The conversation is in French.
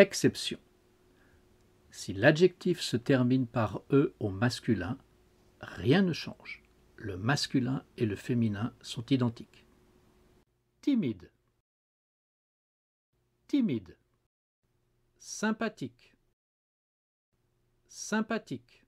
exception. Si l'adjectif se termine par E au masculin, rien ne change. Le masculin et le féminin sont identiques. Timide. Timide. Sympathique. Sympathique.